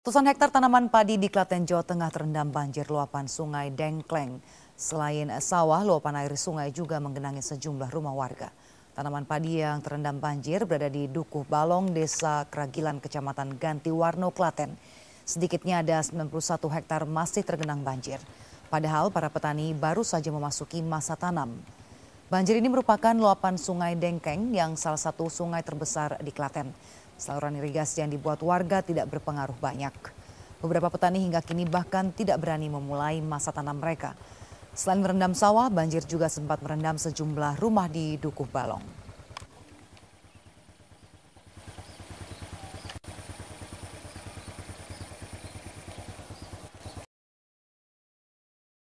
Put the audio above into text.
Ratusan hektar tanaman padi di Klaten, Jawa Tengah terendam banjir luapan sungai Dengkleng. Selain sawah, luapan air sungai juga menggenangi sejumlah rumah warga. Tanaman padi yang terendam banjir berada di Dukuh Balong, Desa Keragilan, Kecamatan Gantiwarno, Klaten. Sedikitnya ada 91 hektar masih tergenang banjir. Padahal para petani baru saja memasuki masa tanam. Banjir ini merupakan luapan sungai Dengkeng yang salah satu sungai terbesar di Klaten. Saluran irigasi yang dibuat warga tidak berpengaruh banyak. Beberapa petani hingga kini bahkan tidak berani memulai masa tanam mereka. Selain merendam sawah, banjir juga sempat merendam sejumlah rumah di Dukuh Balong.